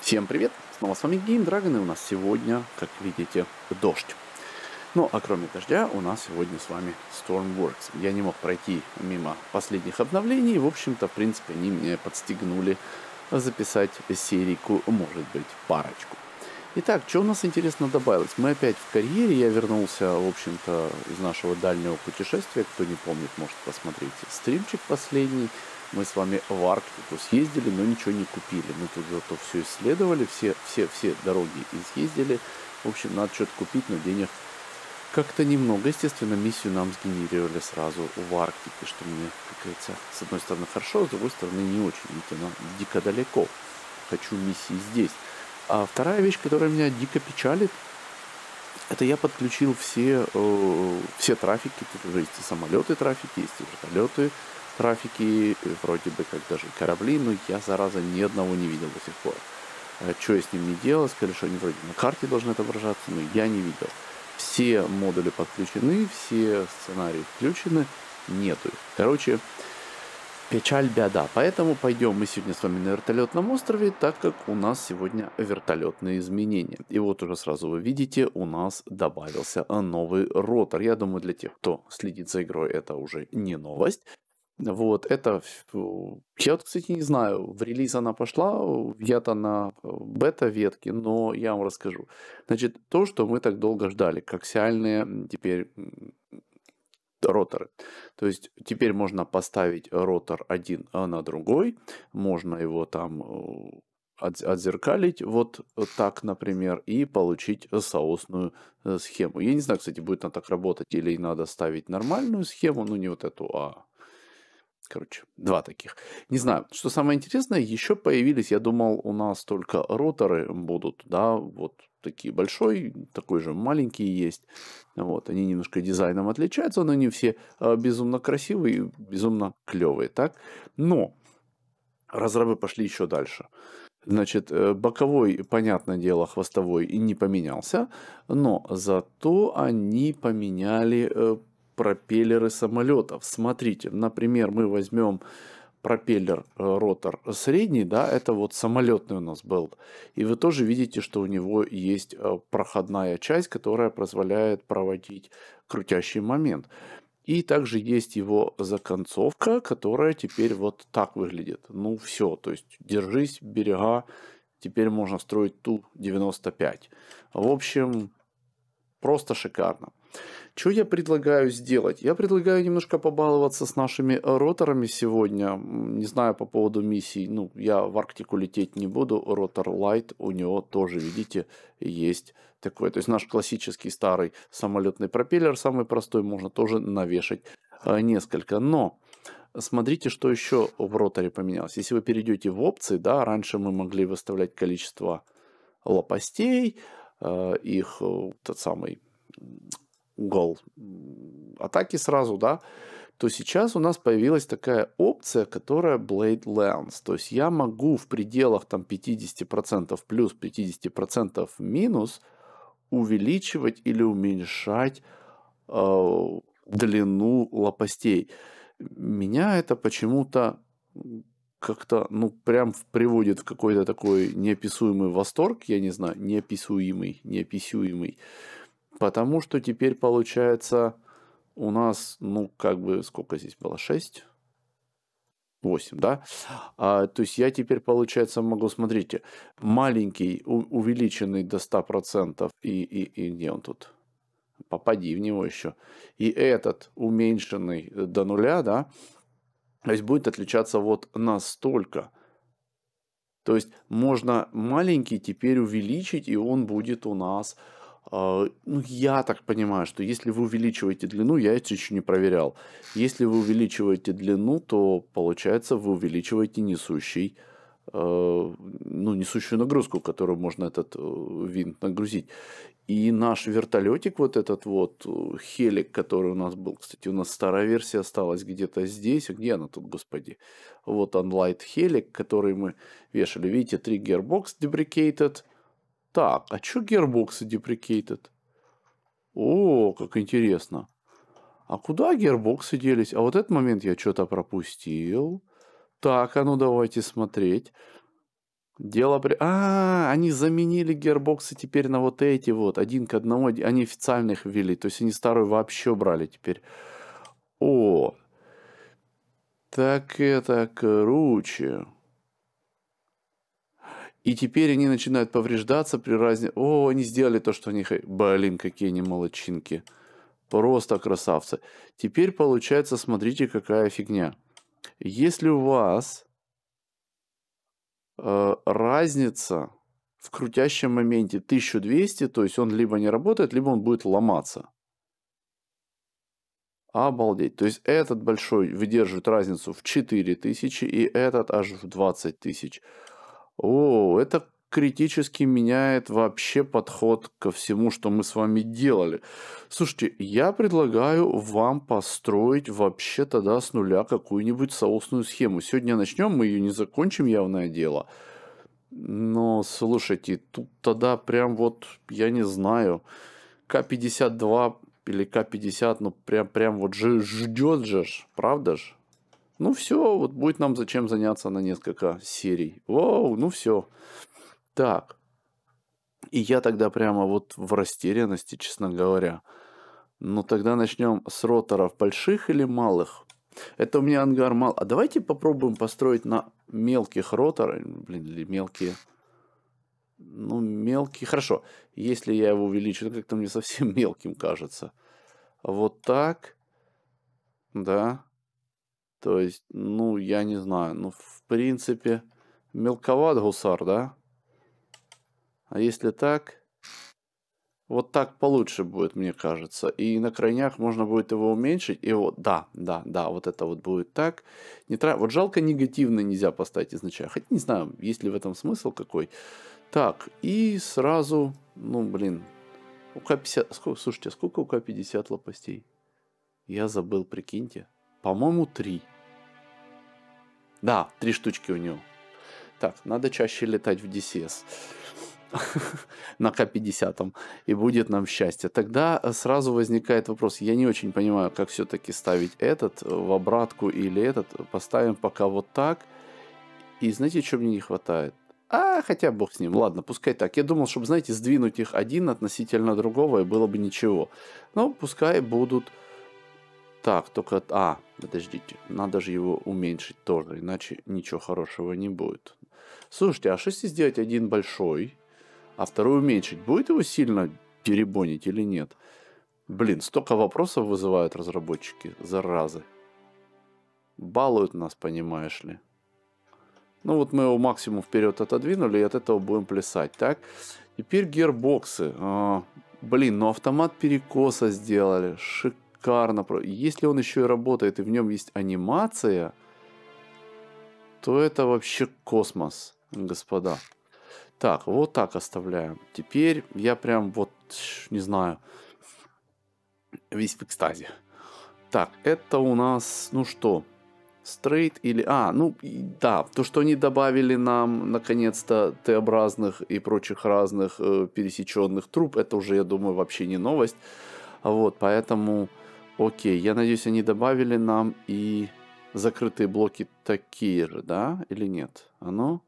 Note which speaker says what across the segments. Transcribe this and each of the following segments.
Speaker 1: Всем привет! Снова с вами Game Dragon, и у нас сегодня, как видите, дождь. Ну, а кроме дождя, у нас сегодня с вами Stormworks. Я не мог пройти мимо последних обновлений, в общем-то, в принципе, они меня подстегнули записать серийку, может быть, парочку. Итак, что у нас интересно добавилось? Мы опять в карьере, я вернулся, в общем-то, из нашего дальнего путешествия. Кто не помнит, может посмотреть стримчик последний мы с вами в Арктику съездили, но ничего не купили. Мы тут зато все исследовали, все, все, все дороги съездили. В общем, надо что-то купить, но денег как-то немного. Естественно, миссию нам сгенерировали сразу в Арктике, что мне, как говорится, с одной стороны хорошо, с другой стороны не очень, ведь она дико далеко. Хочу миссии здесь. А вторая вещь, которая меня дико печалит, это я подключил все, э, все трафики, тут уже есть и самолеты трафики, есть и вертолеты, трафики, э, вроде бы как даже корабли, но я, зараза, ни одного не видел до сих пор. Э, что я с ним не делал, сказали, что они вроде на карте должны отображаться, но я не видел. Все модули подключены, все сценарии включены, нету их. Короче, печаль, беда. Поэтому пойдем мы сегодня с вами на вертолетном острове, так как у нас сегодня вертолетные изменения. И вот уже сразу вы видите, у нас добавился новый ротор. Я думаю, для тех, кто следит за игрой, это уже не новость. Вот, это... Я вот, кстати, не знаю, в релиз она пошла, я-то на бета-ветке, но я вам расскажу. Значит, то, что мы так долго ждали, коаксиальные теперь роторы. То есть теперь можно поставить ротор один а на другой, можно его там отзеркалить вот э, так, например, и получить соосную э, схему. Я не знаю, кстати, будет она так работать или надо ставить нормальную схему, ну не вот эту, а Короче, два таких. Не знаю, что самое интересное, еще появились, я думал, у нас только роторы будут, да, вот такие большой, такой же маленький есть. Вот, они немножко дизайном отличаются, но они все а, безумно красивые и безумно клевые, так? Но разрабы пошли еще дальше. Значит, э, боковой, понятное дело, хвостовой и не поменялся, но зато они поменяли э, пропеллеры самолетов. Смотрите, например, мы возьмем пропеллер, э, ротор средний, да, это вот самолетный у нас был. И вы тоже видите, что у него есть э, проходная часть, которая позволяет проводить крутящий момент. И также есть его законцовка, которая теперь вот так выглядит. Ну все, то есть держись, берега, теперь можно строить Ту-95. В общем, просто шикарно. Что я предлагаю сделать? Я предлагаю немножко побаловаться с нашими э, роторами сегодня. Не знаю по поводу миссий. Ну, я в Арктику лететь не буду. Ротор Light у него тоже, видите, есть такой. То есть наш классический старый самолетный пропеллер, самый простой, можно тоже навешать э, несколько. Но смотрите, что еще в роторе поменялось. Если вы перейдете в опции, да, раньше мы могли выставлять количество лопастей, э, их тот самый гол атаки сразу, да, то сейчас у нас появилась такая опция, которая Blade Lens. То есть я могу в пределах там 50% плюс, 50% минус увеличивать или уменьшать э, длину лопастей. Меня это почему-то как-то, ну, прям приводит в какой-то такой неописуемый восторг, я не знаю, неописуемый, неописуемый. Потому что теперь получается у нас, ну, как бы, сколько здесь было? 6? 8, да? А, то есть я теперь, получается, могу, смотрите, маленький, у, увеличенный до 100%, и, и, и где он тут? Попади в него еще. И этот уменьшенный э, до нуля, да? То есть будет отличаться вот настолько. То есть можно маленький теперь увеличить, и он будет у нас а, ну, я так понимаю, что если вы увеличиваете длину, я это еще не проверял. Если вы увеличиваете длину, то получается вы увеличиваете несущий, э, ну, несущую нагрузку, которую можно этот э, винт нагрузить. И наш вертолетик, вот этот вот э, хелик, который у нас был, кстати, у нас старая версия осталась где-то здесь, где она тут, господи, вот он light Helic, который мы вешали, видите, три gearbox debricated – так, а чё гербоксы деприкейтед? О, как интересно. А куда гербоксы делись? А вот этот момент я что-то пропустил. Так, а ну давайте смотреть. Дело при... А, они заменили гербоксы теперь на вот эти вот, один к одному, они официальных ввели, то есть они старую вообще брали теперь. О, так это круче. И теперь они начинают повреждаться при разне... О, они сделали то, что они... Э, блин, какие они молодчинки. Просто красавцы. Теперь получается, смотрите, какая фигня. Если у вас э, разница в крутящем моменте 1200, то есть он либо не работает, либо он будет ломаться. Обалдеть. То есть этот большой выдерживает разницу в 4000 и этот аж в 20 тысяч. О, это критически меняет вообще подход ко всему, что мы с вами делали. Слушайте, я предлагаю вам построить вообще тогда с нуля какую-нибудь соусную схему. Сегодня начнем, мы ее не закончим, явное дело. Но, слушайте, тут тогда прям вот, я не знаю, К-52 или К-50, ну прям, прям вот ждет же, правда же? Ну все, вот будет нам зачем заняться на несколько серий. Вау, ну все. Так. И я тогда прямо вот в растерянности, честно говоря. Ну тогда начнем с роторов больших или малых. Это у меня ангар мал. А давайте попробуем построить на мелких роторах. Блин, или мелкие. Ну, мелкие. Хорошо. Если я его увеличу, то как-то мне совсем мелким кажется. Вот так. Да. То есть, ну, я не знаю. Ну, в принципе, мелковат гусар, да? А если так... Вот так получше будет, мне кажется. И на крайнях можно будет его уменьшить. И вот, да, да, да, вот это вот будет так. Не тра... Вот жалко негативно нельзя поставить изначально. Хоть не знаю, есть ли в этом смысл какой. Так, и сразу, ну, блин, у к 50 Сколько, слушайте, сколько у к 50 лопастей? Я забыл, прикиньте. По-моему, три. Да, три штучки у него. Так, надо чаще летать в DCS на К-50, и будет нам счастье. Тогда э, сразу возникает вопрос, я не очень понимаю, как все-таки ставить этот э, в обратку или этот. Поставим пока вот так. И знаете, чего мне не хватает? А, хотя бог с ним. Ладно, пускай так. Я думал, чтобы, знаете, сдвинуть их один относительно другого, и было бы ничего. Но ну, пускай будут... Так, только... А, Подождите, надо же его уменьшить тоже, иначе ничего хорошего не будет. Слушайте, а что если сделать один большой, а второй уменьшить? Будет его сильно перебонить или нет? Блин, столько вопросов вызывают разработчики, заразы. Балуют нас, понимаешь ли. Ну вот мы его максимум вперед отодвинули, и от этого будем плясать, так? Теперь гербоксы. А, блин, ну автомат перекоса сделали. Шикарно шикарно. Если он еще и работает, и в нем есть анимация, то это вообще космос, господа. Так, вот так оставляем. Теперь я прям вот, не знаю, весь в экстазе. Так, это у нас, ну что, стрейт или... А, ну да, то, что они добавили нам, наконец-то, Т-образных и прочих разных э, пересеченных труб, это уже, я думаю, вообще не новость. Вот, поэтому Окей, я надеюсь, они добавили нам и закрытые блоки такие же, да? Или нет? Оно? А ну,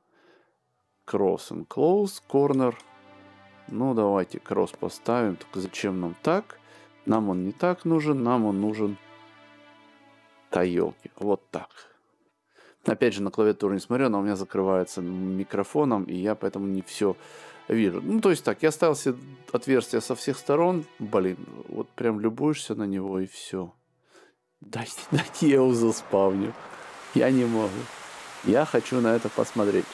Speaker 1: cross and close, corner. Ну, давайте кросс поставим. Только зачем нам так? Нам он не так нужен, нам он нужен таелки. Вот так. Опять же, на клавиатуру не смотрю, но у меня закрывается микрофоном, и я поэтому не все вижу. Ну, то есть так, я ставил себе отверстие со всех сторон. Блин, вот прям любуешься на него и все. Дайте, дайте я его заспавню. Я не могу. Я хочу на это посмотреть.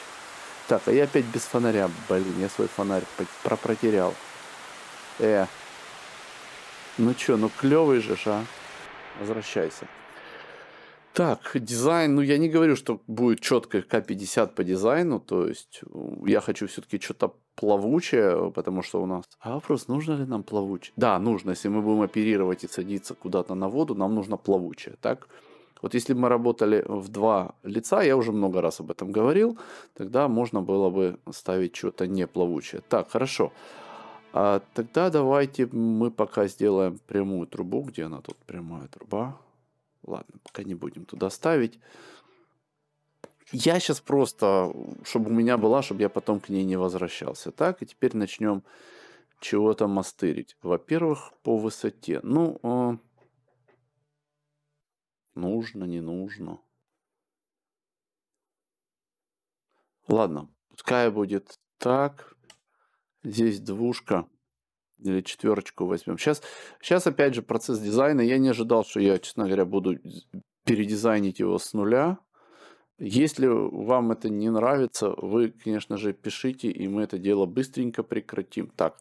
Speaker 1: Так, а я опять без фонаря. Блин, я свой фонарь протерял. Э. Ну чё, ну клевый же, а. Возвращайся. Так, дизайн, ну я не говорю, что будет четко К50 по дизайну, то есть я хочу все-таки что-то плавучее, потому что у нас... А вопрос, нужно ли нам плавучее? Да, нужно. Если мы будем оперировать и садиться куда-то на воду, нам нужно плавучее, так? Вот если бы мы работали в два лица, я уже много раз об этом говорил, тогда можно было бы ставить что-то неплавучее. Так, хорошо. А, тогда давайте мы пока сделаем прямую трубу. Где она тут, прямая труба? Ладно, пока не будем туда ставить. Я сейчас просто, чтобы у меня была, чтобы я потом к ней не возвращался. Так, и теперь начнем чего-то мастырить. Во-первых, по высоте. Ну, э, нужно, не нужно. Ладно, пускай будет так. Здесь двушка или четверочку возьмем. Сейчас, сейчас опять же процесс дизайна. Я не ожидал, что я, честно говоря, буду передизайнить его с нуля. Если вам это не нравится, вы, конечно же, пишите, и мы это дело быстренько прекратим. Так,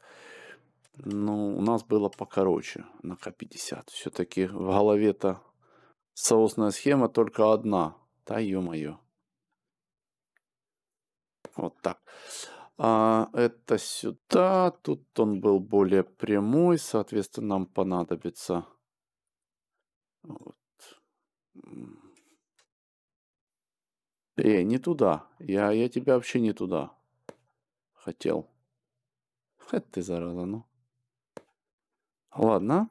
Speaker 1: ну, у нас было покороче на К50. Все-таки в голове-то соусная схема только одна. Да, ё-моё. Вот так. А это сюда. Тут он был более прямой. Соответственно, нам понадобится... Вот. Эй, не туда. Я, я тебя вообще не туда. Хотел. Это ты, зараза, ну. Ладно.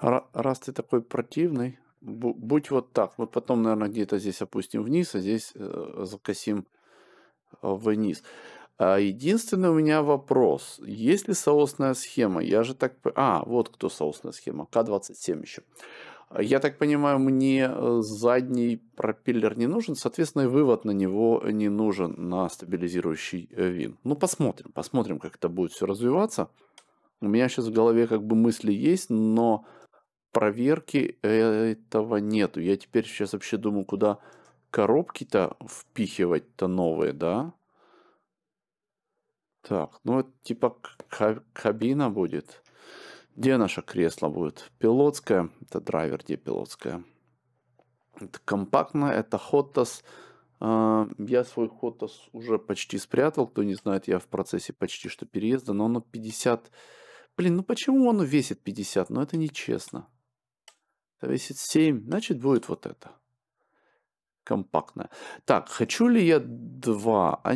Speaker 1: Р- раз ты такой противный, будь вот так. Мы потом, наверное, где-то здесь опустим вниз, а здесь э, закосим э, вниз. А Единственный у меня вопрос. Есть ли соосная схема? Я же так... А, вот кто соосная схема. К-27 еще. Я так понимаю, мне э, задний пропеллер не нужен, соответственно, и вывод на него не нужен на стабилизирующий э, вин. Ну, посмотрим, посмотрим, как это будет все развиваться. У меня сейчас в голове как бы мысли есть, но проверки этого нету. Я теперь сейчас вообще думаю, куда коробки-то впихивать-то новые, да? Так, ну это типа кабина будет. Где наше кресло будет? Пилотское. Это драйвер, где пилотское. Это компактно, это Hotas. А, я свой Hotas уже почти спрятал. Кто не знает, я в процессе почти что переезда, но оно 50... Блин, ну почему оно весит 50? Ну это нечестно. Это весит 7, значит будет вот это. Компактное. Так, хочу ли я 2? А...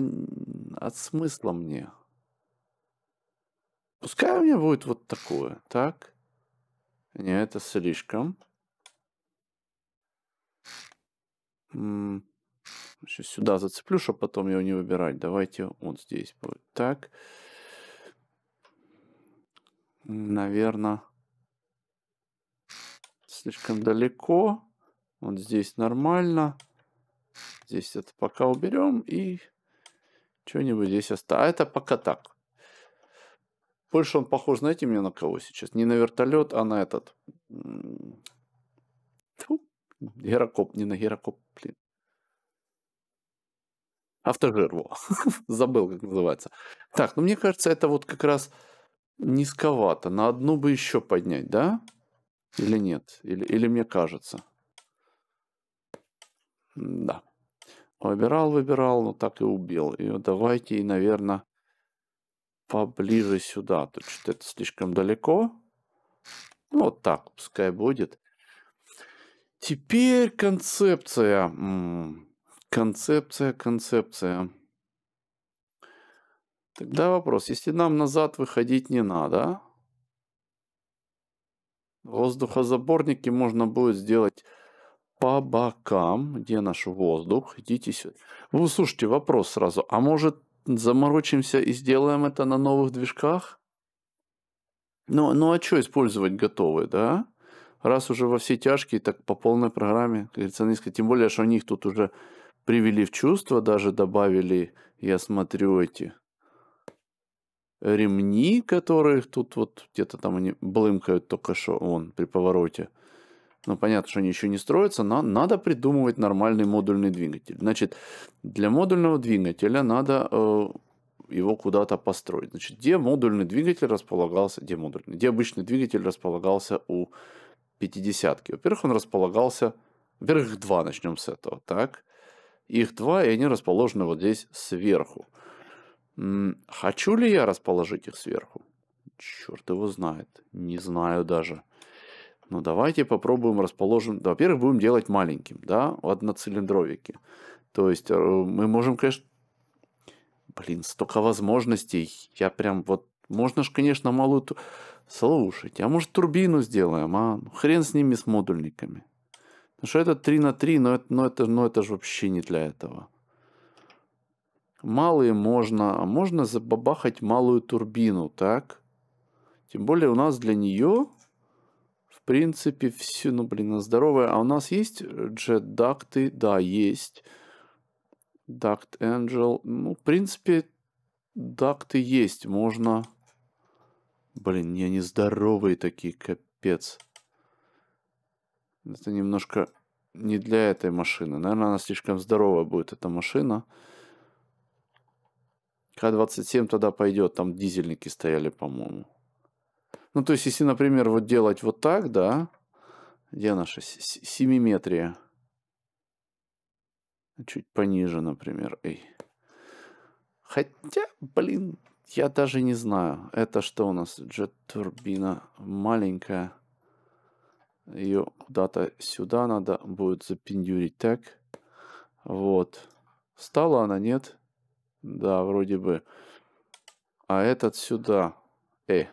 Speaker 1: От смысла мне? Пускай у меня будет вот такое. Так. Не, это слишком. Сейчас сюда зацеплю, чтобы потом его не выбирать. Давайте вот здесь будет. Так. Наверное, слишком далеко. Вот здесь нормально. Здесь это пока уберем и что-нибудь здесь оставим. А это пока так. Больше он похож, знаете, мне на кого сейчас? Не на вертолет, а на этот. Фу, герокоп, не на герокоп, блин. Автожир, во. Забыл, как называется. Так, ну мне кажется, это вот как раз низковато. На одну бы еще поднять, да? Или нет? Или, или мне кажется? Да. Выбирал, выбирал, но так и убил. И давайте, и, наверное, поближе сюда. То есть это слишком далеко. Ну, вот так пускай будет. Теперь концепция. Концепция, концепция. Тогда вопрос, если нам назад выходить не надо, воздухозаборники можно будет сделать по бокам, где наш воздух, идите сюда. Вы слушайте вопрос сразу, а может заморочимся и сделаем это на новых движках? Ну, ну а что использовать готовые, да? Раз уже во все тяжкие, так по полной программе, как говорится, низко. Тем более, что них тут уже привели в чувство, даже добавили, я смотрю, эти ремни, которые тут вот где-то там они блымкают только что, он при повороте. Ну, понятно, что они еще не строятся, но надо придумывать нормальный модульный двигатель. Значит, для модульного двигателя надо э, его куда-то построить. Значит, где модульный двигатель располагался, где модульный, где обычный двигатель располагался у 50-ки. Во-первых, он располагался, во-первых, их два, начнем с этого, так? Их два, и они расположены вот здесь сверху. Хочу ли я расположить их сверху? Черт его знает. Не знаю даже. Ну, давайте попробуем расположим. Да, во-первых, будем делать маленьким, да, одноцилиндровики. То есть э, мы можем, конечно, блин, столько возможностей. Я прям вот, можно же, конечно, малую... Слушайте, а может турбину сделаем, а? Ну, хрен с ними, с модульниками. Потому что это 3 на 3, но это, но это, но это же вообще не для этого. Малые можно, а можно забабахать малую турбину, так? Тем более у нас для нее принципе, все, ну, блин, на здоровое. А у нас есть джет-дакты? Э, да, есть. Duct Angel. Ну, в принципе, дакты есть. Можно... Блин, я не, здоровые такие, капец. Это немножко не для этой машины. Наверное, она слишком здоровая будет, эта машина. К-27 тогда пойдет. Там дизельники стояли, по-моему. Ну, то есть, если, например, вот делать вот так, да, где наша симметрия? Чуть пониже, например. Эй. Хотя, блин, я даже не знаю. Это что у нас? Джет-турбина маленькая. Ее куда-то сюда надо будет запендюрить так. Вот. Стала она, нет? Да, вроде бы. А этот сюда. Эй.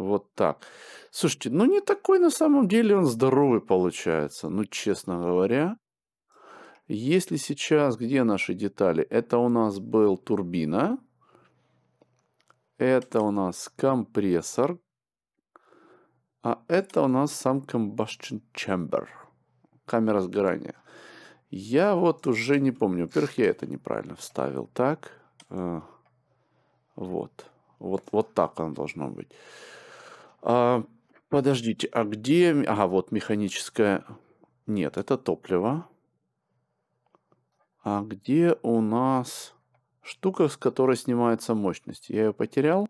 Speaker 1: Вот так. Слушайте, ну не такой на самом деле он здоровый получается, ну честно говоря. Если сейчас, где наши детали? Это у нас был турбина. Это у нас компрессор. А это у нас сам combustion chamber. Камера сгорания. Я вот уже не помню. Во-первых, я это неправильно вставил. Так. Э, вот. Вот, вот так оно должно быть. А, подождите, а где... Ага, вот механическое... Нет, это топливо. А где у нас штука, с которой снимается мощность? Я ее потерял?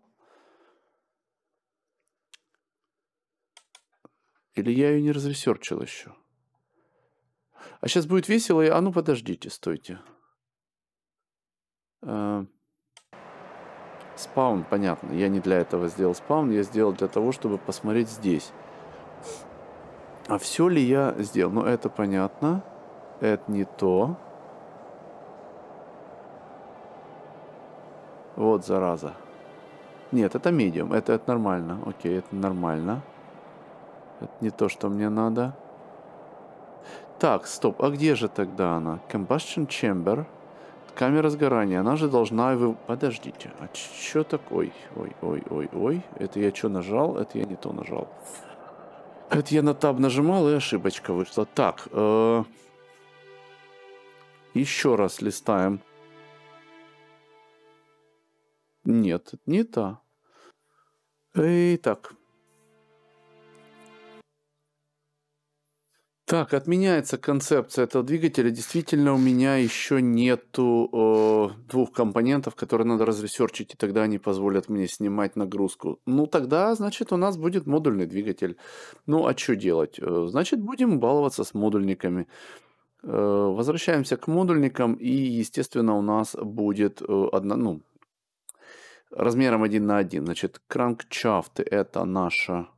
Speaker 1: Или я ее не разресерчил еще? А сейчас будет весело. А ну подождите, стойте. А, Спаун, понятно, я не для этого сделал спаун, я сделал для того, чтобы посмотреть здесь. А все ли я сделал? Ну, это понятно. Это не то. Вот, зараза. Нет, это медиум, это, это нормально. Окей, это нормально. Это не то, что мне надо. Так, стоп, а где же тогда она? Combustion chamber. Chamber. Камера сгорания, она же должна... Вы... Подождите, а чё такое? Ой, ой, ой, ой. ой? Это я что нажал? Это я не то нажал. Это я на таб нажимал, и ошибочка вышла. Так, э... еще раз листаем. Нет, не та. так. Так, отменяется концепция этого двигателя. Действительно, у меня еще нету э, двух компонентов, которые надо разресерчить, и тогда они позволят мне снимать нагрузку. Ну, тогда, значит, у нас будет модульный двигатель. Ну, а что делать? Э, значит, будем баловаться с модульниками. Э, возвращаемся к модульникам, и, естественно, у нас будет э, одна, ну, размером 1 на 1. Значит, кранкчафты – это наша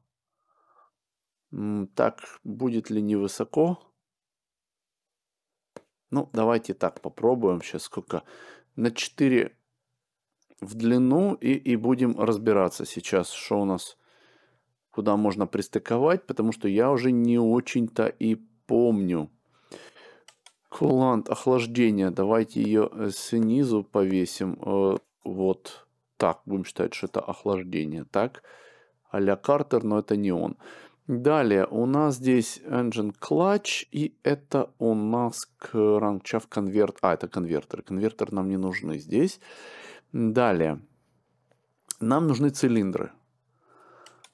Speaker 1: так, будет ли невысоко? Ну, давайте так попробуем сейчас сколько. На 4 в длину и, и будем разбираться сейчас, что у нас, куда можно пристыковать, потому что я уже не очень-то и помню. Кулант охлаждения, давайте ее э, снизу повесим, э, вот так, будем считать, что это охлаждение, так, а Картер, но это не он. Далее у нас здесь engine clutch, и это у нас crankshaft конверт. А, это конвертер. Конвертер нам не нужны здесь. Далее. Нам нужны цилиндры.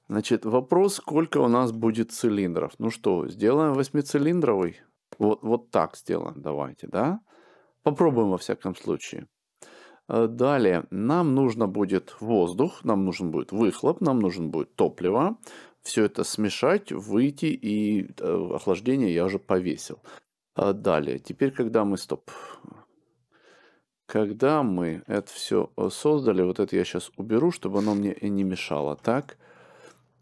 Speaker 1: Значит, вопрос, сколько у нас будет цилиндров. Ну что, сделаем восьмицилиндровый? Вот, вот так сделаем, давайте, да? Попробуем во всяком случае. Э, далее, нам нужно будет воздух, нам нужен будет выхлоп, нам нужен будет топливо, все это смешать, выйти, и э, охлаждение я уже повесил. А далее, теперь, когда мы, стоп, когда мы это все э, создали, вот это я сейчас уберу, чтобы оно мне и не мешало, так,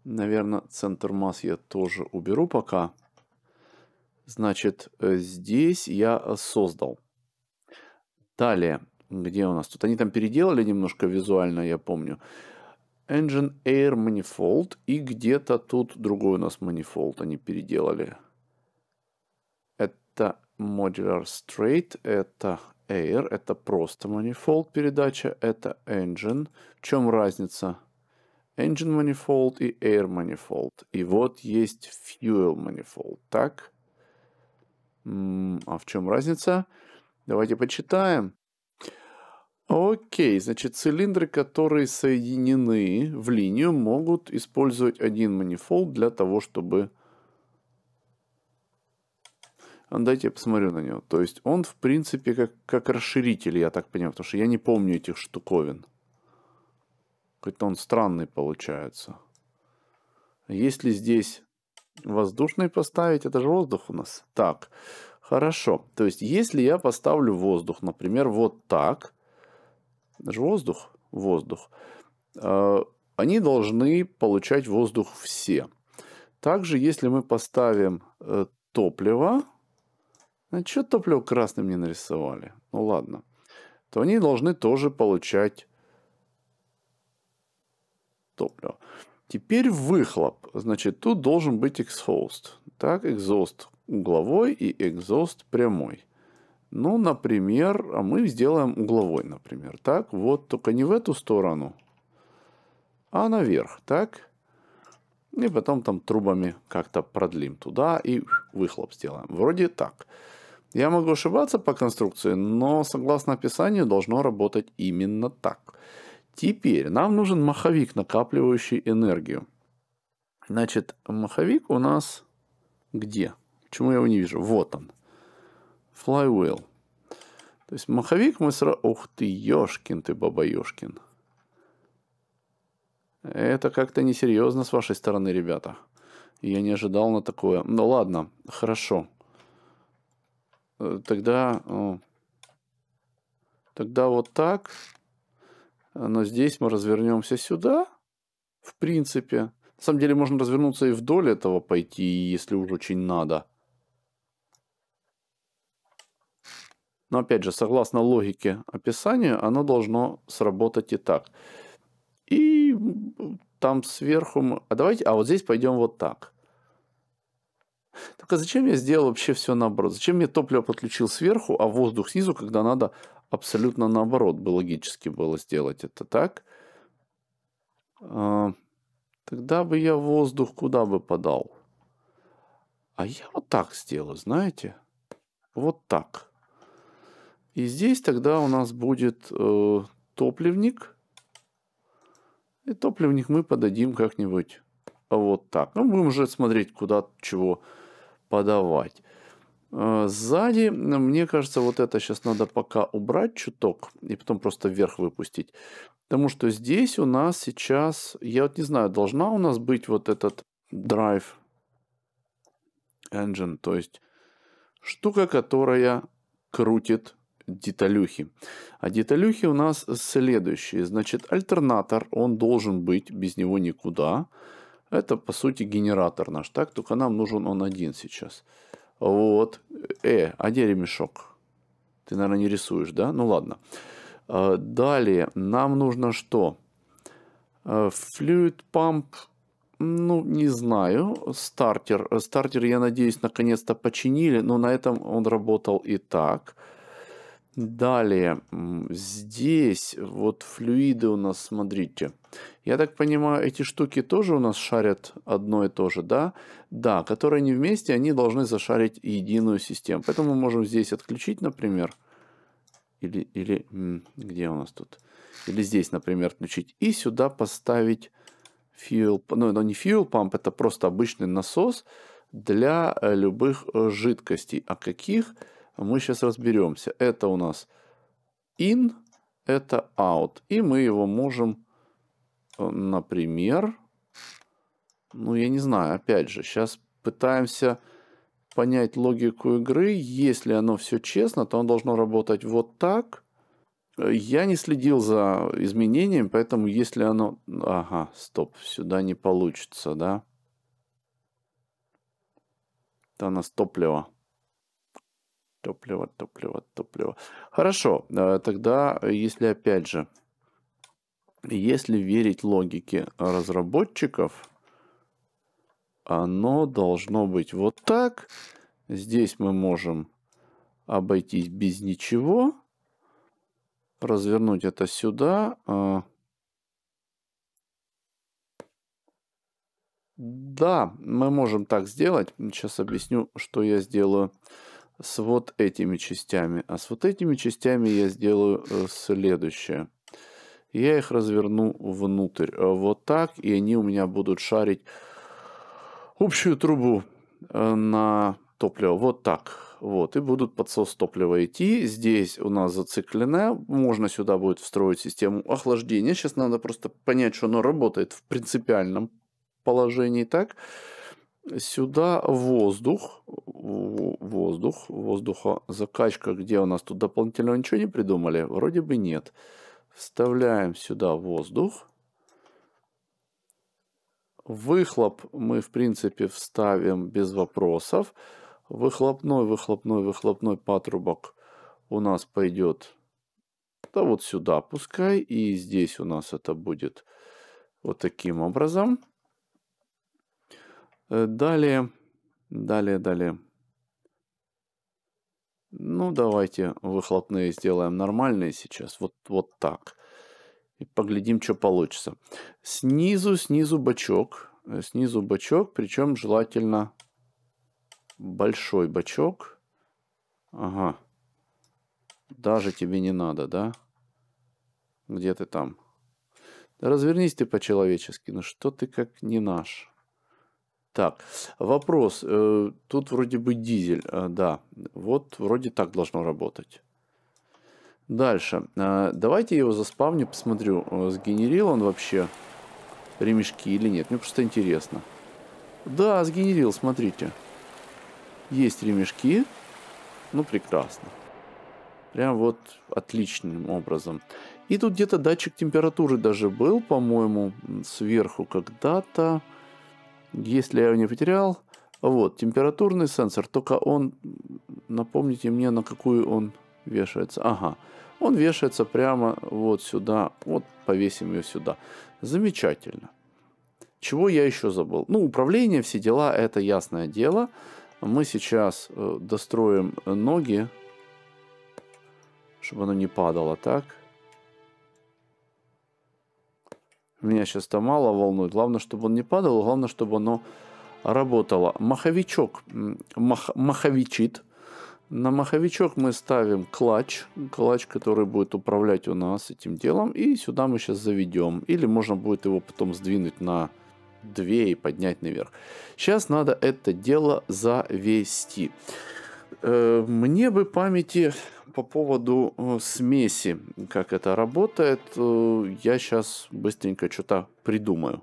Speaker 1: наверное, центр масс я тоже уберу пока, значит, э, здесь я создал. Далее, где у нас тут, они там переделали немножко визуально, я помню, Engine Air Manifold и где-то тут другой у нас Manifold они переделали. Это Modular Straight, это Air, это просто Manifold передача, это Engine. В чем разница? Engine Manifold и Air Manifold. И вот есть Fuel Manifold, так? А в чем разница? Давайте почитаем. Окей, значит, цилиндры, которые соединены в линию, могут использовать один манифолд для того, чтобы... А, дайте я посмотрю на него. То есть он, в принципе, как, как расширитель, я так понимаю, потому что я не помню этих штуковин. Какой-то он странный получается. Если здесь воздушный поставить, это же воздух у нас. Так, хорошо. То есть если я поставлю воздух, например, вот так даже воздух, воздух, а, они должны получать воздух все. Также, если мы поставим э, топливо, а что топливо красным не нарисовали? Ну ладно. То они должны тоже получать топливо. Теперь выхлоп. Значит, тут должен быть exhaust. Так, экзост угловой и экзост прямой. Ну, например, а мы сделаем угловой, например, так? Вот, только не в эту сторону, а наверх, так? И потом там трубами как-то продлим туда и выхлоп сделаем. Вроде так. Я могу ошибаться по конструкции, но согласно описанию должно работать именно так. Теперь нам нужен маховик, накапливающий энергию. Значит, маховик у нас где? Почему я его не вижу? Вот он flywheel. То есть маховик мы сразу... Ух ты, ёшкин ты, баба ёшкин. Это как-то несерьезно с вашей стороны, ребята. Я не ожидал на такое. Ну ладно, хорошо. Э, тогда... Тогда вот так. Но здесь мы развернемся сюда. В принципе. На самом деле можно развернуться и вдоль этого пойти, если уж очень надо. Но опять же, согласно логике описания, оно должно сработать и так. И там сверху... А давайте... А вот здесь пойдем вот так. Только а зачем я сделал вообще все наоборот? Зачем мне топливо подключил сверху, а воздух снизу, когда надо абсолютно наоборот бы логически было сделать это так? А, тогда бы я воздух куда бы подал? А я вот так сделаю, знаете? Вот так. И здесь тогда у нас будет э, топливник. И топливник мы подадим как-нибудь вот так. Ну, будем уже смотреть, куда чего подавать. Э, сзади, мне кажется, вот это сейчас надо пока убрать чуток и потом просто вверх выпустить. Потому что здесь у нас сейчас, я вот не знаю, должна у нас быть вот этот drive engine, то есть штука, которая крутит деталюхи. А деталюхи у нас следующие. Значит, альтернатор, он должен быть, без него никуда. Это, по сути, генератор наш, так? Только нам нужен он один сейчас. Вот. Э, а где ремешок. Ты, наверное, не рисуешь, да? Ну, ладно. А, далее, нам нужно что? Флюид а, памп, ну, не знаю. Стартер. Стартер, я надеюсь, наконец-то починили, но на этом он работал и так. Далее, здесь вот флюиды у нас, смотрите. Я так понимаю, эти штуки тоже у нас шарят одно и то же, да? Да, которые не вместе, они должны зашарить единую систему. Поэтому мы можем здесь отключить, например. Или, или где у нас тут? Или здесь, например, отключить И сюда поставить fuel, ну это не fuel pump, это просто обычный насос для э, любых э, жидкостей. А каких? Каких? мы сейчас разберемся. Это у нас in, это out. И мы его можем, э, например, ну я не знаю, опять же, сейчас пытаемся понять логику игры. Если оно все честно, то оно должно работать вот так. Я не следил за изменением, поэтому если оно... Ага, стоп, сюда не получится, да? Это у нас топливо. Топливо, топливо, топливо. Хорошо, э, тогда, э, если опять же, если верить логике разработчиков, оно должно быть вот так. Здесь мы можем обойтись без ничего. Развернуть это сюда. Э. Да, мы можем так сделать. Сейчас объясню, что я сделаю с вот этими частями. А с вот этими частями я сделаю э, следующее. Я их разверну внутрь. Э, вот так, и они у меня будут шарить общую трубу э, на топливо. Вот так. Вот, и будут подсос топлива идти. Здесь у нас зациклено. Можно сюда будет встроить систему охлаждения. Сейчас надо просто понять, что оно работает в принципиальном положении так сюда воздух, воздух, воздухозакачка, где у нас тут дополнительно ничего не придумали? Вроде бы нет. Вставляем сюда воздух. Выхлоп мы, в принципе, вставим без вопросов. Выхлопной, выхлопной, выхлопной патрубок у нас пойдет да вот сюда пускай. И здесь у нас это будет вот таким образом. Э, далее, далее, далее. Ну, давайте выхлопные сделаем нормальные сейчас. Вот, вот так. И поглядим, что получится. Снизу, снизу бачок. Э, снизу бачок, причем желательно большой бачок. Ага. Даже тебе не надо, да? Где ты там? Да развернись ты по-человечески. Ну что ты как не наш? Так, вопрос. Э, тут вроде бы дизель, э, да. Вот вроде так должно работать. Дальше. Э, давайте я его заспавню, посмотрю, сгенерил он вообще ремешки или нет. Мне просто интересно. Да, сгенерил, смотрите. Есть ремешки. Ну, прекрасно. Прям вот отличным образом. И тут где-то датчик температуры даже был, по-моему, сверху когда-то. Если я его не потерял, вот, температурный сенсор, только он, напомните мне, на какую он вешается. Ага, он вешается прямо вот сюда, вот повесим ее сюда. Замечательно. Чего я еще забыл? Ну, управление, все дела, это ясное дело. Мы сейчас э, достроим ноги, чтобы оно не падало так. Меня сейчас это мало волнует. Главное, чтобы он не падал, главное, чтобы оно работало. Маховичок мах, маховичит. На маховичок мы ставим клатч, клатч, который будет управлять у нас этим делом, и сюда мы сейчас заведем. Или можно будет его потом сдвинуть на 2 и поднять наверх. Сейчас надо это дело завести. Э, мне бы памяти по поводу э, смеси, как это работает, э, я сейчас быстренько что-то придумаю.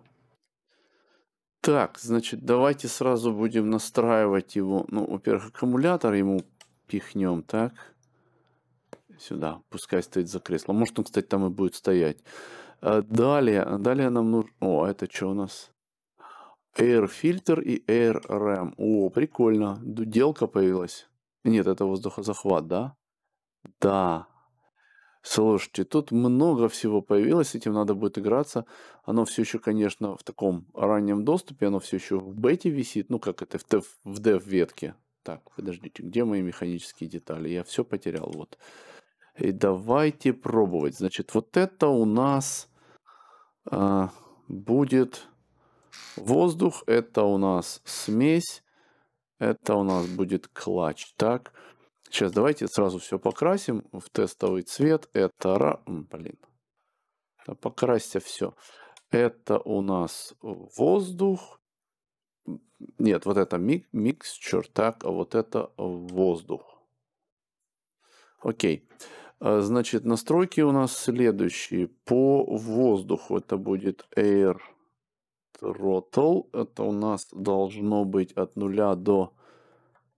Speaker 1: Так, значит, давайте сразу будем настраивать его. Ну, во-первых, аккумулятор ему пихнем, так? Сюда, пускай стоит за кресло. Может, он, кстати, там и будет стоять. Далее, далее нам нужно... О, это что у нас? Air фильтр и Air RAM. О, прикольно, делка появилась. Нет, это воздухозахват, да? Да. Слушайте, тут много всего появилось, с этим надо будет играться. Оно все еще, конечно, в таком раннем доступе, оно все еще в бете висит. Ну, как это, в, дев, в дев-ветке. Так, подождите, где мои механические детали? Я все потерял, вот. И давайте пробовать. Значит, вот это у нас э, будет воздух, это у нас смесь, это у нас будет клатч. Так, сейчас давайте сразу все покрасим в тестовый цвет. Это, блин, покрасьте все. Это у нас воздух. Нет, вот это миксчер, так, а вот это воздух. Окей. А, значит, настройки у нас следующие. По воздуху это будет air throttle. Это у нас должно быть от нуля до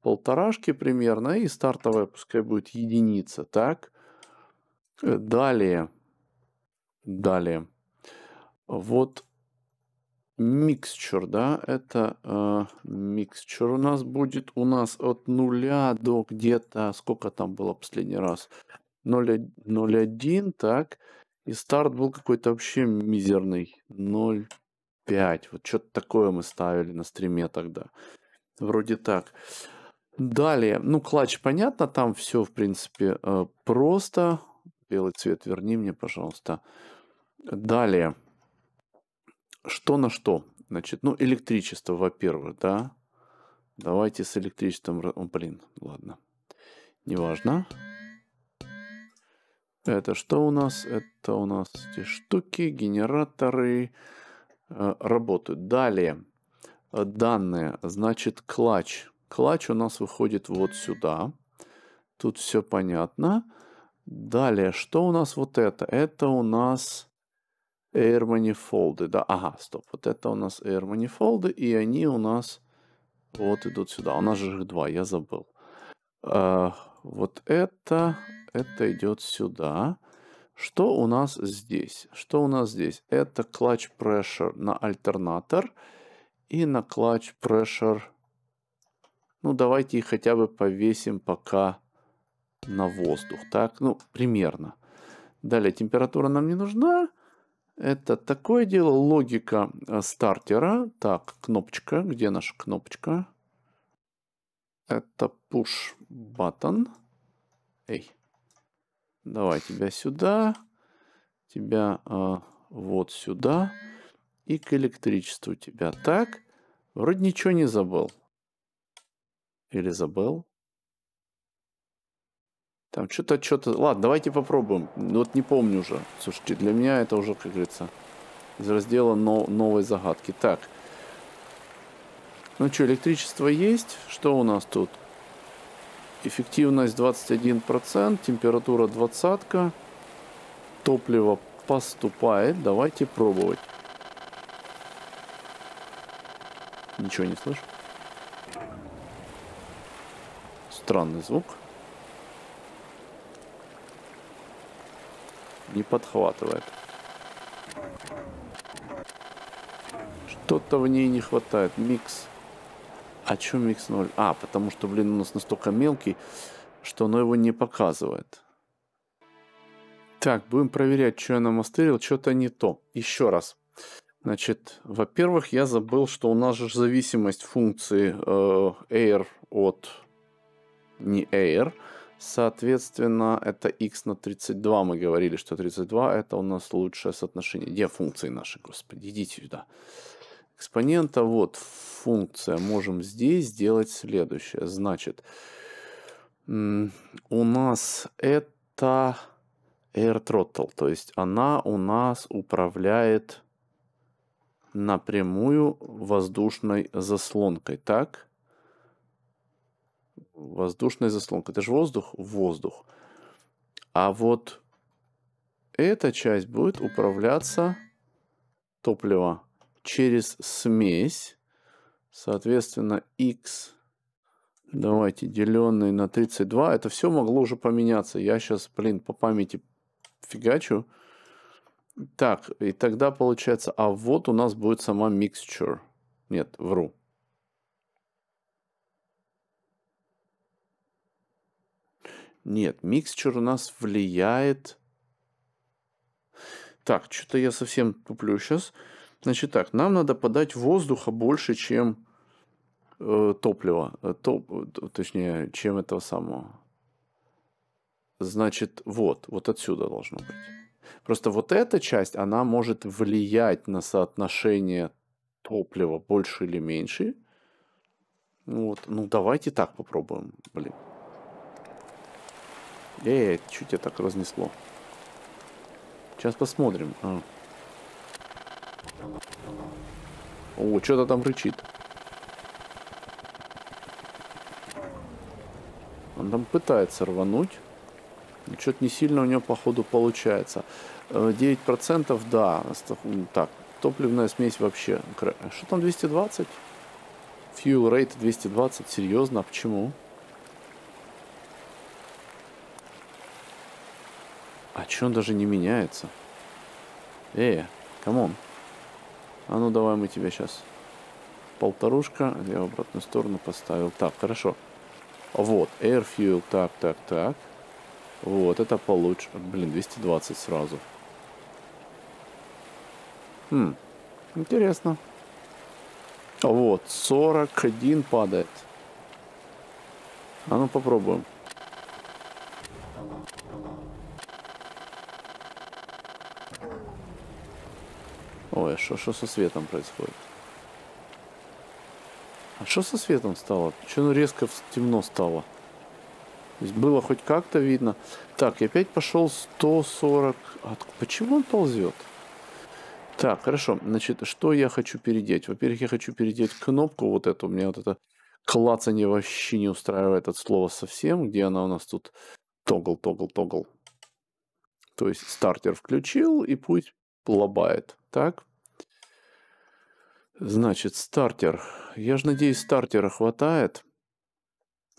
Speaker 1: полторашки примерно. И стартовая пускай будет единица. Так. Э, далее. Далее. Вот mixture, да, это э, у нас будет у нас от нуля до где-то, сколько там было последний раз, 0,1, так, и старт был какой-то вообще мизерный, 0, 5. Вот что-то такое мы ставили на стриме тогда. Вроде так. Далее, ну, клатч, понятно, там все, в принципе, э, просто. Белый цвет верни мне, пожалуйста. Далее, что на что? Значит, ну, электричество, во-первых, да. Давайте с электричеством... О, блин, ладно. Неважно. Это что у нас? Это у нас эти штуки, генераторы. Генераторы. Э, работают. Далее, э, данные, значит, клатч. Клатч у нас выходит вот сюда. Тут все понятно. Далее, что у нас вот это? Это у нас air manifold. Да? Ага, стоп. Вот это у нас air manifold, и они у нас вот идут сюда. У нас же их два, я забыл. Э, вот это, это идет сюда. Что у нас здесь? Что у нас здесь? Это clutch pressure на альтернатор и на clutch pressure. Ну, давайте их хотя бы повесим пока на воздух. Так, ну, примерно. Далее, температура нам не нужна. Это такое дело, логика э, стартера. Так, кнопочка. Где наша кнопочка? Это push button. Эй, Давай тебя сюда, тебя а, вот сюда и к электричеству тебя так. Вроде ничего не забыл. Или забыл? Там что-то, что-то... Ладно, давайте попробуем. Ну, вот не помню уже. Слушайте, для меня это уже, как говорится, из раздела но... новой загадки. Так. Ну что, электричество есть? Что у нас тут? Эффективность 21%, температура двадцатка, топливо поступает. Давайте пробовать. Ничего не слышу. Странный звук. Не подхватывает. Что-то в ней не хватает. Микс. А чем X0? А, потому что, блин, у нас настолько мелкий, что оно его не показывает. Так, будем проверять, что я намастерил. Что-то не то. Еще раз. Значит, во-первых, я забыл, что у нас же зависимость функции э, air от не air. Соответственно, это x на 32. Мы говорили, что 32 это у нас лучшее соотношение. Где функции наши, господи? Идите сюда экспонента, вот функция, можем здесь сделать следующее. Значит, у нас это air throttle, то есть она у нас управляет напрямую воздушной заслонкой, так? Воздушная заслонка, это же воздух? Воздух. А вот эта часть будет управляться топливо через смесь, соответственно, x, давайте, деленный на 32, это все могло уже поменяться. Я сейчас, блин, по памяти фигачу. Так, и тогда получается, а вот у нас будет сама mixture. Нет, вру. Нет, миксчер у нас влияет... Так, что-то я совсем туплю сейчас. Сейчас. Значит так, нам надо подать воздуха больше, чем э, топлива, э, топ, точнее, чем этого самого. Значит, вот, вот отсюда должно быть. Просто вот эта часть, она может влиять на соотношение топлива больше или меньше. Вот, ну давайте так попробуем, блин. Эй, чуть я так разнесло. Сейчас посмотрим. А. О, что-то там рычит. Он там пытается рвануть. Что-то не сильно у него, походу, получается. 9% э, да. Так, топливная смесь вообще. Что там 220? Fuel rate 220. Серьезно? А почему? А что он даже не меняется? Эй, камон. А ну давай мы тебя сейчас полторушка. Я в обратную сторону поставил. Так, хорошо. Вот, air fuel, так, так, так. Вот, это получше. Блин, 220 сразу. Хм, интересно. Вот, 41 падает. А ну попробуем. Ой, что что со светом происходит? А что со светом стало? Почему резко темно стало? То есть было хоть как-то видно. Так, и опять пошел 140. А почему он ползет? Так, хорошо. Значит, что я хочу передеть? Во-первых, я хочу передеть кнопку вот эту. У меня вот это клацание вообще не устраивает от слова совсем. Где она у нас тут? Тогл, тогл, тогл. То есть стартер включил и пусть лобает. Так, Значит, стартер. Я же надеюсь, стартера хватает.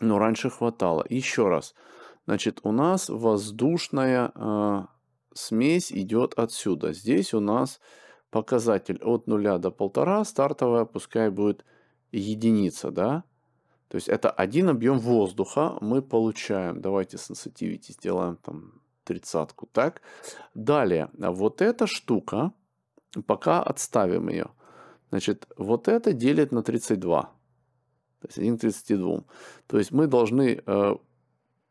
Speaker 1: Но раньше хватало. Еще раз. Значит, у нас воздушная э, смесь идет отсюда. Здесь у нас показатель от 0 до 1,5. Стартовая пускай будет единица, да? То есть это один объем воздуха мы получаем. Давайте sensitivity сделаем там тридцатку, так? Далее, вот эта штука, пока отставим ее. Значит, вот это делит на 32. То есть 1 к 32. То есть мы должны э,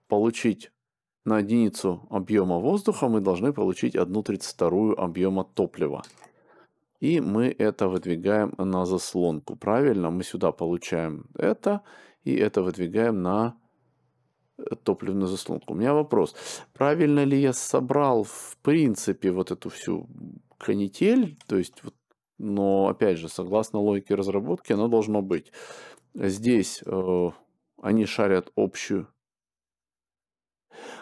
Speaker 1: получить на единицу объема воздуха, мы должны получить 1 32 объема топлива. И мы это выдвигаем на заслонку. Правильно, мы сюда получаем это, и это выдвигаем на э, топливную заслонку. У меня вопрос. Правильно ли я собрал в принципе вот эту всю канитель, то есть вот но, опять же, согласно логике разработки, оно должно быть. Здесь э, они шарят общую.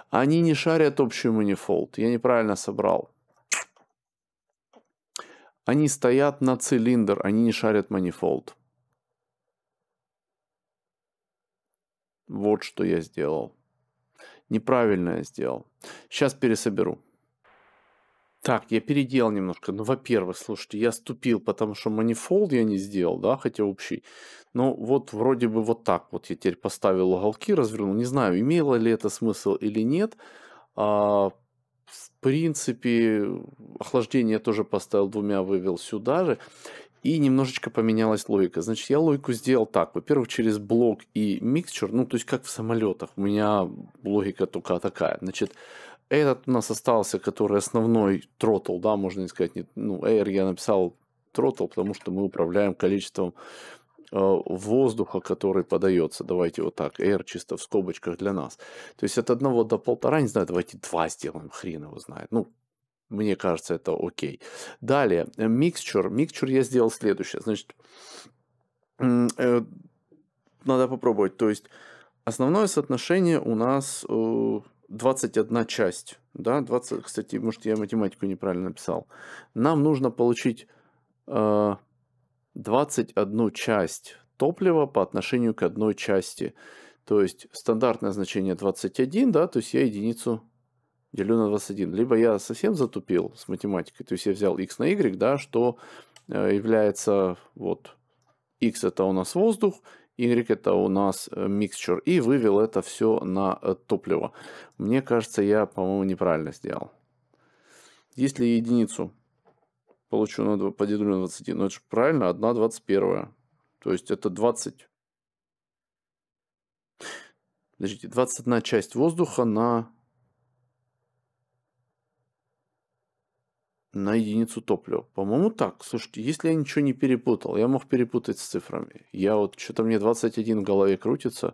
Speaker 1: Они не шарят общую манифолд. Я неправильно собрал. Они стоят на цилиндр, они не шарят манифолд. Вот что я сделал. Неправильно я сделал. Сейчас пересоберу. Так, я переделал немножко. Ну, во-первых, слушайте, я ступил, потому что манифолд я не сделал, да, хотя общий. Но ну, вот вроде бы вот так вот я теперь поставил уголки, развернул. Не знаю, имело ли это смысл или нет. А, в принципе, охлаждение я тоже поставил двумя, вывел сюда же. И немножечко поменялась логика. Значит, я логику сделал так. Во-первых, через блок и миксчер, ну, то есть как в самолетах. У меня логика только такая. Значит, этот у нас остался, который основной тротл, да, можно не сказать. ну, Air я написал тротл, потому что мы управляем количеством э, воздуха, который подается, давайте вот так, air чисто в скобочках для нас. То есть от одного до полтора, не знаю, давайте два сделаем, хрен его знает. Ну, мне кажется, это окей. Далее, э, микстур. Микстур я сделал следующее. Значит, э, надо попробовать. То есть основное соотношение у нас 21 часть, да, 20, кстати, может, я математику неправильно написал. Нам нужно получить э, 21 часть топлива по отношению к одной части. То есть стандартное значение 21, да, то есть я единицу делю на 21. Либо я совсем затупил с математикой, то есть я взял x на y, да, что э, является вот x это у нас воздух, Y это у нас э, микшер И вывел это все на э, топливо. Мне кажется, я, по-моему, неправильно сделал. Если единицу получу на 2, по делю на 20, но ну, это же правильно, 1 21. То есть это 20. Подождите, 21 часть воздуха на на единицу топлива. По-моему, так. Слушайте, если я ничего не перепутал, я мог перепутать с цифрами. Я вот что-то мне 21 в голове крутится.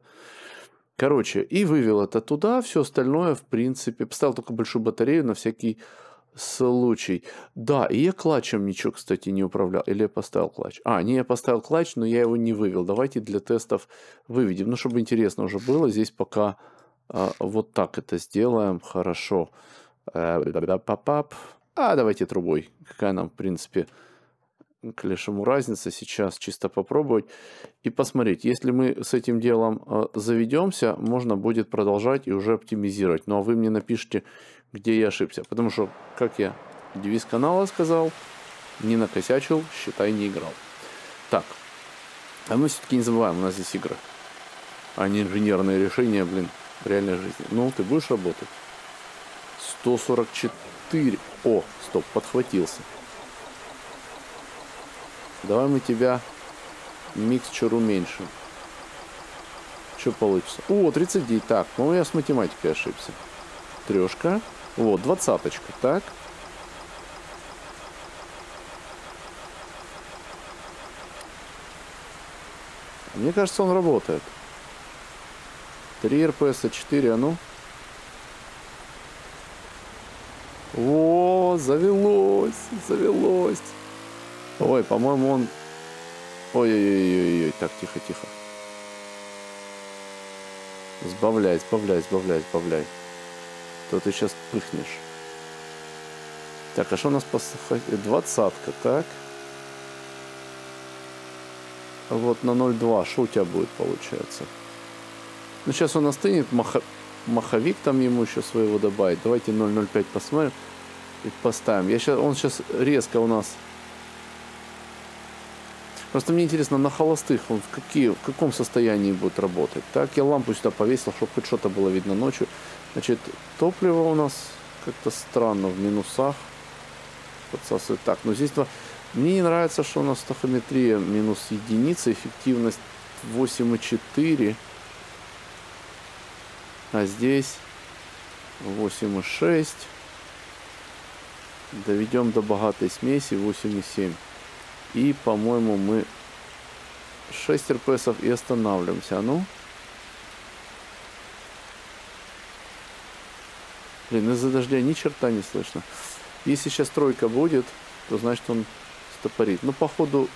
Speaker 1: Короче, и вывел это туда, все остальное, в принципе, поставил только большую батарею на всякий случай. Да, и я клатчем ничего, кстати, не управлял. Или я поставил клатч? А, не, я поставил клатч, но я его не вывел. Давайте для тестов выведем. Ну, чтобы интересно уже было, здесь пока э, вот так это сделаем. Хорошо. Э, пап а, давайте трубой. Какая нам, в принципе, к лешему разница сейчас чисто попробовать и посмотреть. Если мы с этим делом э, заведемся, можно будет продолжать и уже оптимизировать. Ну а вы мне напишите, где я ошибся. Потому что, как я девиз канала сказал, не накосячил, считай, не играл. Так, а мы все-таки не забываем, у нас здесь игры, а не инженерные решения, блин, в реальной жизни. Ну, ты будешь работать? 144. 4. О, стоп, подхватился. Давай мы тебя миксчер уменьшим. Что получится? О, 39. Так, ну я с математикой ошибся. Трешка. Вот, двадцаточка. Так. Мне кажется, он работает. 3 РПС, 4, а ну. О, завелось, завелось. Ой, по-моему, он... ой ой ой ой так, тихо-тихо. Сбавляй, сбавляй, сбавляй, сбавляй. То ты сейчас пыхнешь. Так, а что у нас по... Двадцатка, так. Вот на 0,2. Что у тебя будет, получается? Ну, сейчас он остынет, маха маховик там ему еще своего добавить. Давайте 0.05 посмотрим и поставим. Я сейчас, он сейчас резко у нас... Просто мне интересно, на холостых он в, какие, в каком состоянии будет работать. Так, я лампу сюда повесил, чтобы хоть что-то было видно ночью. Значит, топливо у нас как-то странно в минусах. Подсасывает. Так, но ну здесь... Мне не нравится, что у нас тахометрия минус единица, эффективность 8,4 а здесь 8,6. Доведем до богатой смеси 8,7. И, по-моему, мы 6 РПСов и останавливаемся. А ну. Блин, из-за дождя ни черта не слышно. Если сейчас тройка будет, то значит он стопорит. Но ну, походу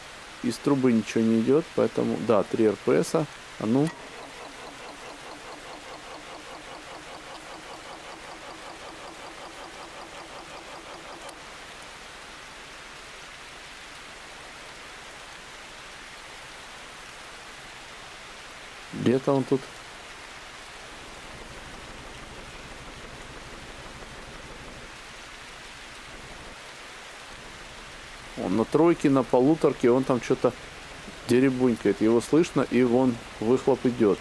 Speaker 1: из трубы ничего не идет, поэтому... Да, 3 РПСа. А ну. где-то он тут. Он на тройке, на полуторке, он там что-то деребунькает. Его слышно, и вон выхлоп идет.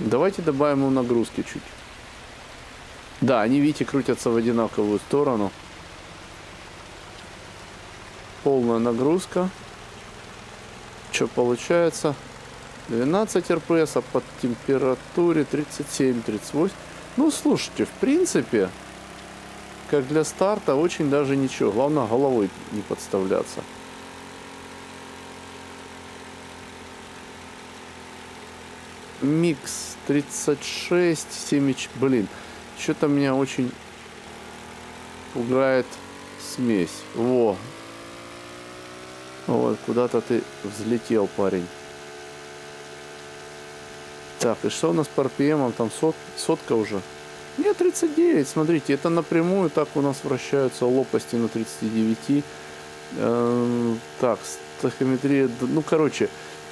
Speaker 1: Давайте добавим ему нагрузки чуть. Да, они, видите, крутятся в одинаковую сторону. Полная нагрузка. Что получается? 12 РПС, а по температуре 37-38. Ну, слушайте, в принципе, как для старта, очень даже ничего. Главное, головой не подставляться. Микс 36, 7, блин, что-то меня очень пугает смесь. Во! Вот, куда-то ты взлетел, парень. Так, и что у нас по RPM? Там сот, сотка уже. Нет, 39, смотрите, это напрямую, так у нас вращаются лопасти на 39. Э, эм, так, стахометрия, ну, короче,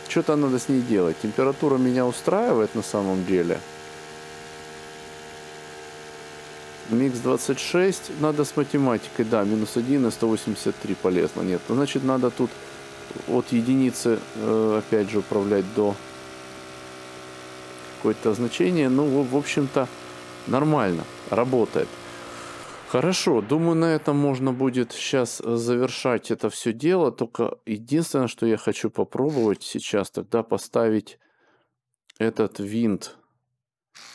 Speaker 1: что-то надо с ней делать. Температура меня устраивает на самом деле. Микс 26, надо с математикой, да, минус 1 и 183 полезно. Нет, ну, значит, надо тут от единицы, э, опять же, управлять до какое-то значение. Ну, в общем-то, нормально, работает. Хорошо, думаю, на этом можно будет сейчас э, завершать это все дело. Только единственное, что я хочу попробовать сейчас, тогда поставить этот винт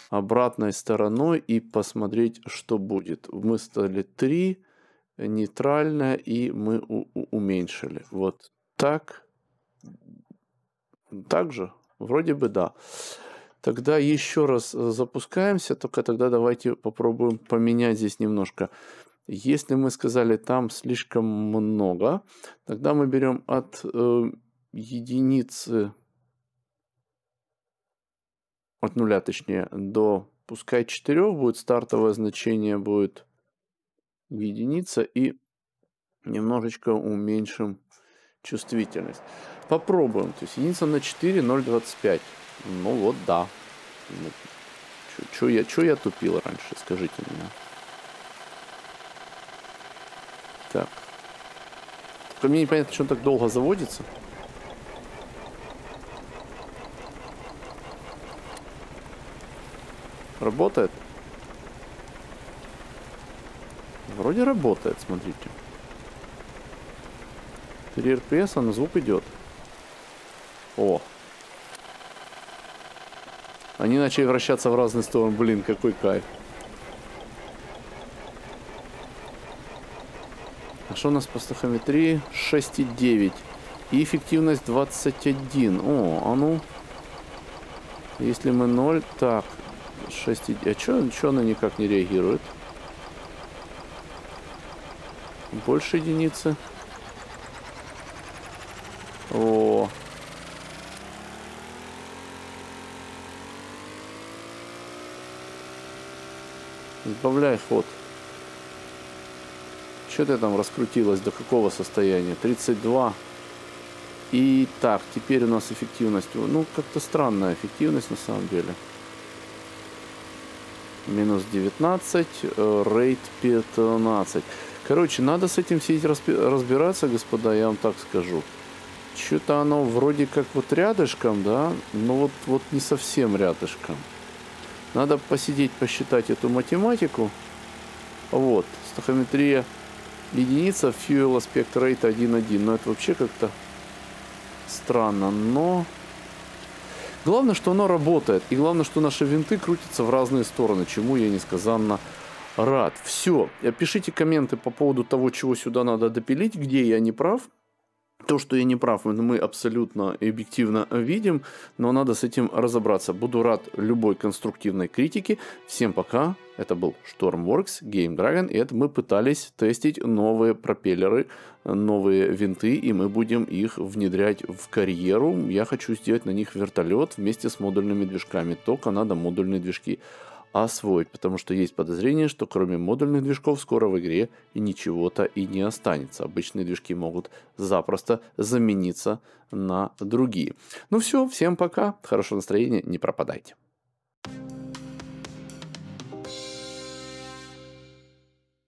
Speaker 1: обратной стороной и посмотреть, что будет. Мы стали 3, нейтральное, и мы уменьшили. Вот так. Так же? Вроде бы да. Тогда еще раз э, запускаемся, только тогда давайте попробуем поменять здесь немножко. Если мы сказали там слишком много, тогда мы берем от э, единицы, от нуля точнее, до пускай 4 будет, стартовое значение будет единица и немножечко уменьшим чувствительность. Попробуем. То есть единица на 4, 0,25. Ну вот, да. Ну, чё, я, чё я тупил раньше, скажите мне. Так. Только мне непонятно, что он так долго заводится. Работает? Вроде работает, смотрите. 3 РПС, а на звук идет. О, они начали вращаться в разные стороны. Блин, какой кайф. А что у нас по стахометрии? 6,9. И эффективность 21. О, а ну. Если мы 0, так. 6, а что чё она никак не реагирует? Больше единицы. Сбавляй ход. Что ты там раскрутилась? До какого состояния? 32. И так, теперь у нас эффективность. Ну, как-то странная эффективность на самом деле. Минус 19. Э, рейд 15. Короче, надо с этим сидеть разбираться, господа, я вам так скажу. Что-то оно вроде как вот рядышком, да, но вот, вот не совсем рядышком. Надо посидеть, посчитать эту математику. Вот, стахометрия единица fuel aspect rate 1.1. Но это вообще как-то странно, но... Главное, что оно работает. И главное, что наши винты крутятся в разные стороны, чему я несказанно рад. Все. Пишите комменты по поводу того, чего сюда надо допилить, где я не прав то, что я не прав, мы абсолютно объективно видим, но надо с этим разобраться. Буду рад любой конструктивной критике. Всем пока. Это был Stormworks, Game Dragon, и это мы пытались тестить новые пропеллеры, новые винты, и мы будем их внедрять в карьеру. Я хочу сделать на них вертолет вместе с модульными движками. Только надо модульные движки освоить, потому что есть подозрение, что кроме модульных движков скоро в игре ничего-то и не останется. Обычные движки могут запросто замениться на другие. Ну все, всем пока, хорошего настроения, не пропадайте.